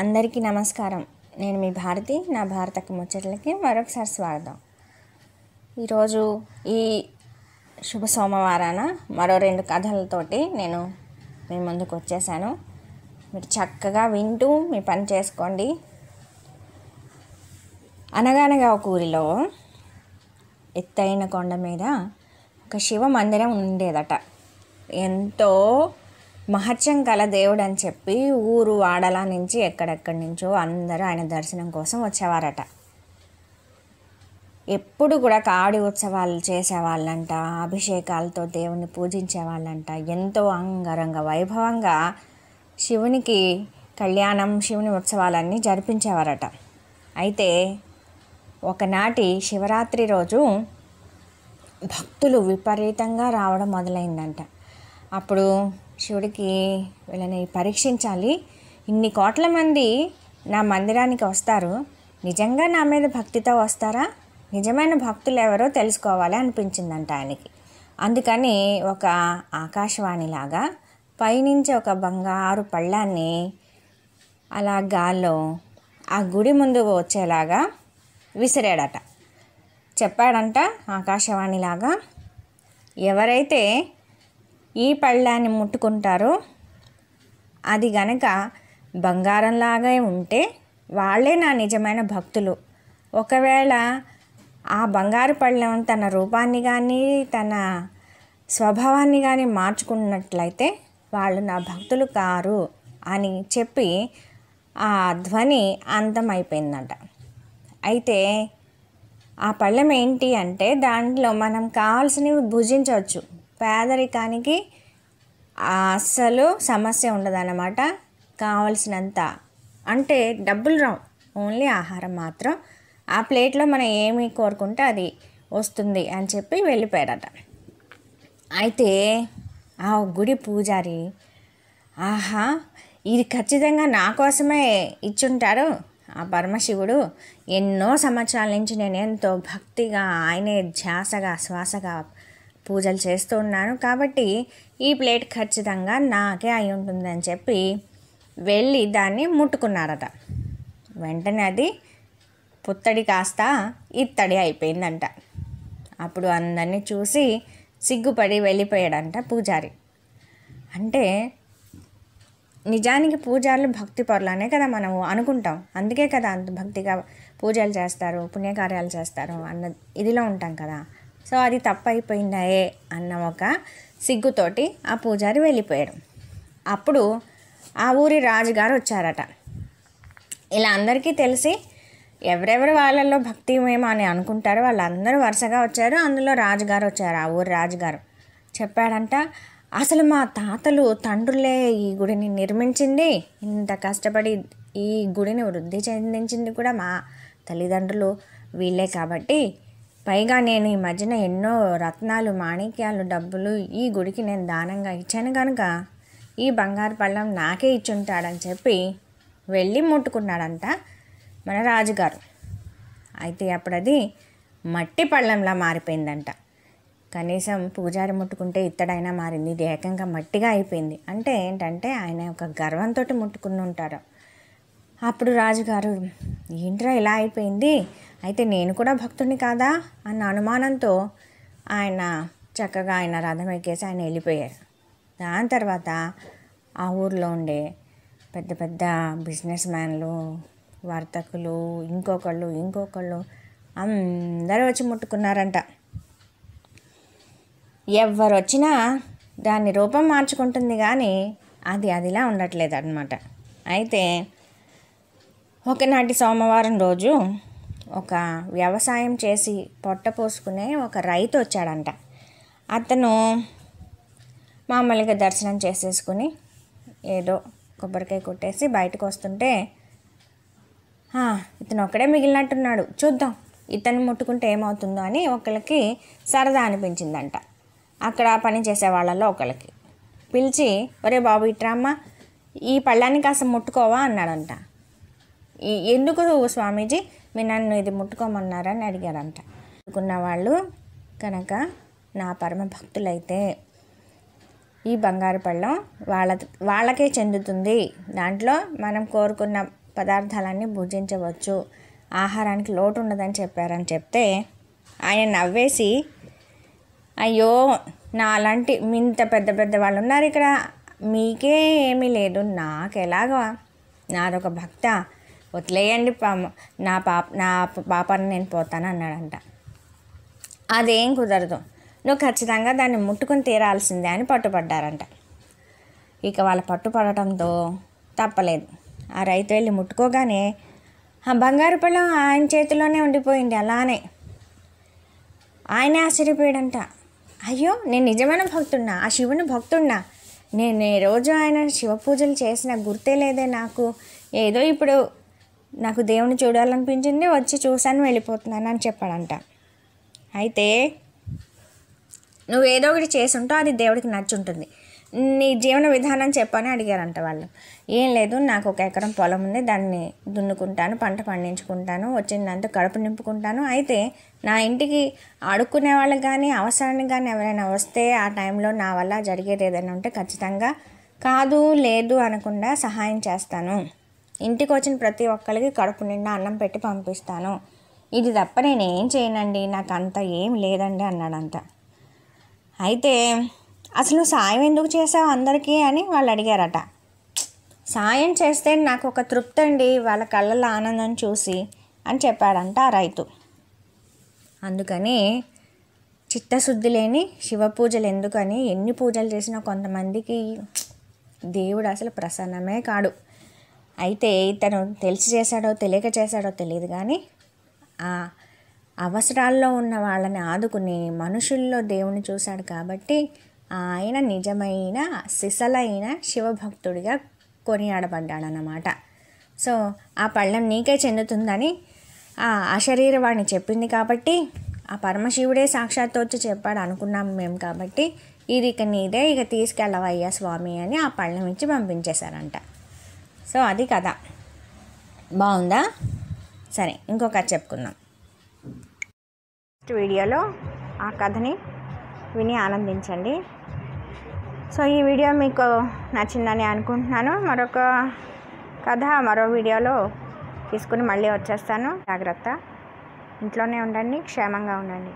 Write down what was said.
అందరికీ నమస్కారం నేను మీ భారతి నా భారత ముచ్చట్లకి మరొకసారి స్వాగతం ఈరోజు ఈ శుభ సోమవారాన మరో రెండు కథలతోటి నేను మీ ముందుకు వచ్చేసాను మీరు చక్కగా వింటూ మీ పని చేసుకోండి అనగానగా ఒక ఊరిలో ఎత్తైన కొండ మీద ఒక శివ మందిరం ఉండేదట ఎంతో మహత్యం కల దేవుడు అని చెప్పి ఊరు వాడల నుంచి ఎక్కడెక్కడి నుంచో అందరూ ఆయన దర్శనం కోసం వచ్చేవారట ఎప్పుడు కూడా కాడి ఉత్సవాలు చేసేవాళ్ళంట అభిషేకాలతో దేవుణ్ణి పూజించేవాళ్ళంట ఎంతో అంగరంగ వైభవంగా శివునికి కళ్యాణం శివుని ఉత్సవాలన్నీ జరిపించేవారట అయితే ఒకనాటి శివరాత్రి రోజు భక్తులు విపరీతంగా రావడం మొదలైందంట అప్పుడు శివుడికి వీళ్ళని పరీక్షించాలి ఇన్ని కోట్ల మంది నా మందిరానికి వస్తారు నిజంగా నా మీద భక్తితో వస్తారా నిజమైన భక్తులు ఎవరో తెలుసుకోవాలి అనిపించిందంట ఆయనకి అందుకని ఒక ఆకాశవాణిలాగా పైనుంచి ఒక బంగారు పళ్ళాన్ని అలా గాల్లో ఆ గుడి ముందు వచ్చేలాగా విసిరాడట చెప్పాడంట ఆకాశవాణిలాగా ఎవరైతే ఈ పళ్ళాన్ని ముట్టుకుంటారో అది గనక బంగారంలాగే ఉంటే వాళ్ళే నా నిజమైన భక్తులు ఒకవేళ ఆ బంగారు పళ్ళెం తన రూపాన్ని కానీ తన స్వభావాన్ని కానీ మార్చుకున్నట్లయితే వాళ్ళు నా భక్తులు కారు అని చెప్పి ఆ ధ్వని అంతమైపోయిందట అయితే ఆ పళ్ళెం ఏంటి అంటే దాంట్లో మనం కావాల్సినవి భుజించవచ్చు పేదరికానికి అస్సలు సమస్య అన్నమాట కావలసినంత అంటే డబ్బులు రావు ఓన్లీ ఆహారం మాత్రం ఆ ప్లేట్లో మనం ఏమి కోరుకుంటే అది వస్తుంది అని చెప్పి వెళ్ళిపోయారట అయితే ఆ గుడి పూజారి ఆహా ఇది ఖచ్చితంగా నా కోసమే ఇచ్చుంటారు ఆ పరమశివుడు ఎన్నో సంవత్సరాల నుంచి నేను ఎంతో భక్తిగా ఆయనే ధ్యాసగా శ్వాసగా పూజలు చేస్తూ ఉన్నాను కాబట్టి ఈ ప్లేట్ ఖచ్చితంగా నాకే అయి ఉంటుందని చెప్పి వెళ్ళి దాన్ని ముట్టుకున్నారట వెంటనే అది పుత్తడి కాస్త ఇత్తడి అయిపోయిందంట అప్పుడు అందరినీ చూసి సిగ్గుపడి వెళ్ళిపోయాడంట పూజారి అంటే నిజానికి పూజారులు భక్తి పరులనే కదా మనము అనుకుంటాం అందుకే కదా అంత భక్తిగా పూజలు చేస్తారు పుణ్యకార్యాలు చేస్తారు అన్న ఇదిలో ఉంటాం కదా సో అది తప్పైపోయిందాయే అన్న ఒక సిగ్గుతోటి ఆ పూజారి వెళ్ళిపోయాడు అప్పుడు ఆ ఊరి రాజుగారు వచ్చారట ఇలా అందరికీ తెలిసి ఎవరెవరు వాళ్ళల్లో భక్తి మేము అని అనుకుంటారో వాళ్ళందరూ వరుసగా వచ్చారు అందులో రాజుగారు వచ్చారు ఆ ఊరి రాజుగారు చెప్పాడంట అసలు మా తాతలు తండ్రులే ఈ గుడిని నిర్మించింది ఇంత కష్టపడి ఈ గుడిని వృద్ధి చెందించింది కూడా మా తల్లిదండ్రులు వీళ్ళే కాబట్టి పైగా నేను ఈ మధ్యన ఎన్నో రత్నాలు మాణిక్యాలు డబ్బులు ఈ గుడికి నేను దానంగా ఇచ్చాను కనుక ఈ బంగారు పళ్ళం నాకే ఇచ్చుంటాడని చెప్పి వెళ్ళి ముట్టుకున్నాడంట మన రాజుగారు అయితే అప్పుడు అది మట్టి పళ్ళంలా మారిపోయిందంట కనీసం పూజారి ముట్టుకుంటే ఇత్తడైనా మారింది ఇది ఏకంగా మట్టిగా అయిపోయింది అంటే ఏంటంటే ఆయన ఒక గర్వంతో ముట్టుకుని ఉంటారు అప్పుడు రాజుగారు ఏంట్రా ఇలా అయిపోయింది అయితే నేను కూడా భక్తుడిని కాదా అన్న అనుమానంతో ఆయన చక్కగా ఆయన రథం ఎక్కేసి ఆయన వెళ్ళిపోయారు దాని తర్వాత ఆ ఊర్లో ఉండే పెద్ద పెద్ద బిజినెస్ మ్యాన్లు వర్తకులు ఇంకొకళ్ళు ఇంకొకళ్ళు అందరూ వచ్చి ముట్టుకున్నారంట ఎవరు వచ్చినా దాన్ని రూపం మార్చుకుంటుంది కానీ అది అదిలా ఉండట్లేదు అనమాట అయితే ఒకనాటి సోమవారం రోజు ఒక వ్యవసాయం చేసి పొట్ట పోసుకునే ఒక రైతు వచ్చాడంట అతను మామూలుగా దర్శనం చేసేసుకుని ఏదో కొబ్బరికాయ కొట్టేసి బయటకు వస్తుంటే ఇతను ఒక్కడే మిగిలినట్టున్నాడు చూద్దాం ఇతను ముట్టుకుంటే ఏమవుతుందో అని ఒకరికి సరదా అనిపించిందంట అక్కడ పని చేసే వాళ్ళల్లో ఒకరికి పిలిచి ఒరే బాబు ఇట్రామ్మ ఈ పళ్ళాన్ని కాస్త ముట్టుకోవా అన్నాడంట ఎందుకు స్వామీజీ మీ నన్ను ఇది ముట్టుకోమన్నారని అడిగారంట అనుకున్న వాళ్ళు కనుక నా పరమ భక్తులైతే ఈ బంగారు పళ్ళం వాళ్ళ వాళ్ళకే చెందుతుంది దాంట్లో మనం కోరుకున్న పదార్థాలన్నీ భుజించవచ్చు ఆహారానికి లోటు ఉండదని చెప్పారని చెప్తే ఆయన నవ్వేసి అయ్యో నా అలాంటి ఇంత పెద్ద పెద్ద వాళ్ళు ఉన్నారు ఇక్కడ మీకే ఏమీ లేదు నాకు ఎలాగా నాదొక భక్త వదిలేయండి నా పాప నా పాపాన్ని నేను పోతాను అన్నాడంట అదేం కుదరదు నువ్వు ఖచ్చితంగా దాన్ని ముట్టుకుని తీరాల్సిందే అని పట్టుపడ్డారంట ఇక వాళ్ళ పట్టుపడటంతో తప్పలేదు ఆ రైతు వెళ్ళి ముట్టుకోగానే ఆ బంగారు పళ్ళం ఆయన చేతిలోనే ఉండిపోయింది అలానే ఆయనే ఆశ్చర్యపోయాడంట అయ్యో నేను నిజమైన భక్తున్నా ఆ శివుని భక్తున్నా నేను ఈ రోజు ఆయన శివ పూజలు చేసిన గుర్తే లేదే నాకు ఏదో ఇప్పుడు నాకు దేవుని చూడాలనిపించింది వచ్చి చూశాను వెళ్ళిపోతున్నాను అని చెప్పాడంట అయితే నువ్వు ఏదో ఒకటి చేసుంటో అది దేవుడికి నచ్చుంటుంది నీ జీవన విధానం చెప్పని అడిగారంట వాళ్ళు ఏం లేదు నాకు ఒక ఎకరం పొలం ఉంది దాన్ని దున్నుకుంటాను పంట పండించుకుంటాను దాంతో కడుపు నింపుకుంటాను అయితే నా ఇంటికి ఆడుకునే వాళ్ళు కానీ అవసరానికి కానీ ఎవరైనా వస్తే ఆ టైంలో నా వల్ల జరిగేది ఏదైనా ఉంటే ఖచ్చితంగా కాదు లేదు అనకుండా సహాయం చేస్తాను ఇంటికి వచ్చిన ప్రతి ఒక్కరికి కడుపు నిండా అన్నం పెట్టి పంపిస్తాను ఇది తప్ప నేనేం చేయనండి నాకు అంత ఏం లేదండి అన్నాడంత అయితే అసలు సాయం ఎందుకు చేసావు అందరికీ అని వాళ్ళు అడిగారట సాయం చేస్తే నాకు ఒక తృప్తి అండి వాళ్ళ కళ్ళల్లో ఆనందం చూసి అని చెప్పాడంట ఆ రైతు అందుకని చిత్తశుద్ధి లేని శివ పూజలు ఎందుకని ఎన్ని పూజలు చేసినా కొంతమందికి దేవుడు అసలు ప్రసన్నమే కాడు అయితే ఇతను తెలిసి చేశాడో తెలియక చేశాడో తెలియదు కానీ ఆ అవసరాల్లో ఉన్న వాళ్ళని ఆదుకుని మనుషుల్లో దేవుని చూశాడు కాబట్టి ఆయన నిజమైన సిసలైన శివభక్తుడిగా అన్నమాట సో ఆ పళ్ళెం నీకే చెందుతుందని ఆ వాడిని చెప్పింది కాబట్టి ఆ పరమశివుడే సాక్షాత్తు వచ్చి చెప్పాడు అనుకున్నాం మేము కాబట్టి ఇది ఇక నీదే ఇక తీసుకెళ్ళవయ్యా స్వామి అని ఆ పళ్ళెం ఇచ్చి పంపించేశారంట సో అది కథ బాగుందా సరే ఇంకొక చెప్పుకుందాం నెక్స్ట్ వీడియోలో ఆ కథని విని ఆనందించండి సో ఈ వీడియో మీకు నచ్చిందని అనుకుంటున్నాను మరొక కథ మరో వీడియోలో తీసుకుని మళ్ళీ వచ్చేస్తాను జాగ్రత్త ఇంట్లోనే ఉండండి క్షేమంగా ఉండండి